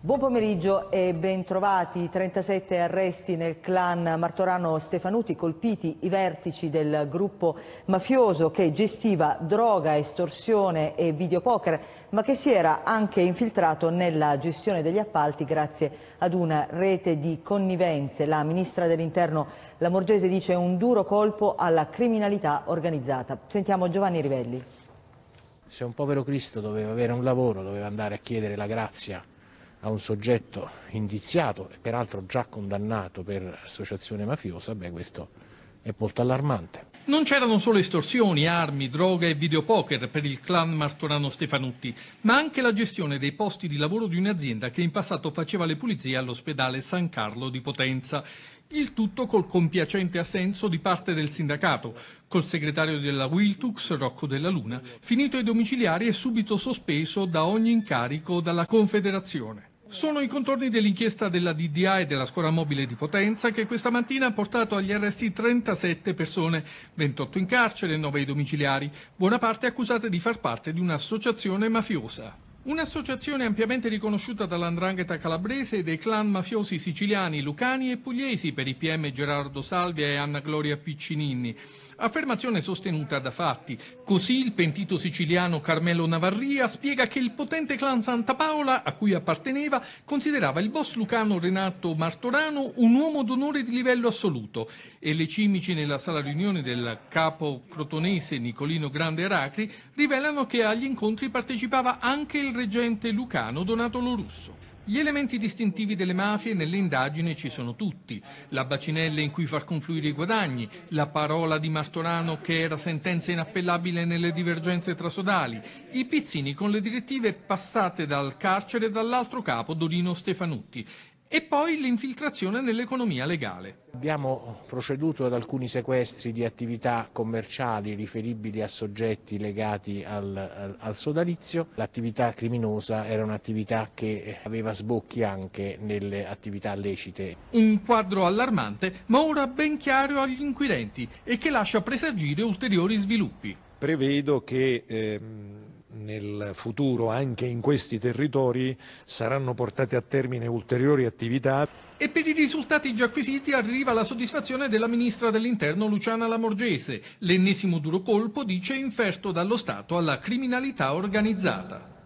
Buon pomeriggio e bentrovati. 37 arresti nel clan Martorano Stefanuti, colpiti i vertici del gruppo mafioso che gestiva droga, estorsione e videopoker, ma che si era anche infiltrato nella gestione degli appalti grazie ad una rete di connivenze. La ministra dell'Interno Lamorgese dice un duro colpo alla criminalità organizzata. Sentiamo Giovanni Rivelli. Se un povero Cristo doveva avere un lavoro, doveva andare a chiedere la grazia a un soggetto indiziato e peraltro già condannato per associazione mafiosa, beh questo è molto allarmante. Non c'erano solo estorsioni, armi, droga e videopoker per il clan Martorano Stefanutti, ma anche la gestione dei posti di lavoro di un'azienda che in passato faceva le pulizie all'ospedale San Carlo di Potenza. Il tutto col compiacente assenso di parte del sindacato, col segretario della Wiltux, Rocco della Luna, finito ai domiciliari e subito sospeso da ogni incarico dalla Confederazione. Sono i contorni dell'inchiesta della DDA e della scuola mobile di Potenza che questa mattina ha portato agli arresti 37 persone, 28 in carcere e 9 domiciliari, buona parte accusate di far parte di un'associazione mafiosa. Un'associazione ampiamente riconosciuta dall'andrangheta calabrese e dei clan mafiosi siciliani, lucani e pugliesi per i PM Gerardo Salvia e Anna Gloria Piccinini. Affermazione sostenuta da fatti. Così il pentito siciliano Carmelo Navarria spiega che il potente clan Santa Paola, a cui apparteneva, considerava il boss lucano Renato Martorano un uomo d'onore di livello assoluto e le cimici nella sala riunione del capo crotonese Nicolino Grande Aracri rivelano che agli incontri partecipava anche il reggente lucano Donato Lorusso. Gli elementi distintivi delle mafie nelle indagini ci sono tutti. La bacinella in cui far confluire i guadagni, la parola di Martorano che era sentenza inappellabile nelle divergenze trasodali, i pizzini con le direttive passate dal carcere dall'altro capo Dorino Stefanutti e poi l'infiltrazione nell'economia legale. Abbiamo proceduto ad alcuni sequestri di attività commerciali riferibili a soggetti legati al, al, al sodalizio. L'attività criminosa era un'attività che aveva sbocchi anche nelle attività lecite. Un quadro allarmante, ma ora ben chiaro agli inquirenti e che lascia presagire ulteriori sviluppi. Prevedo che... Ehm nel futuro anche in questi territori saranno portate a termine ulteriori attività. E per i risultati già acquisiti arriva la soddisfazione della ministra dell'interno Luciana Lamorgese. L'ennesimo duro colpo, dice, inferto dallo Stato alla criminalità organizzata.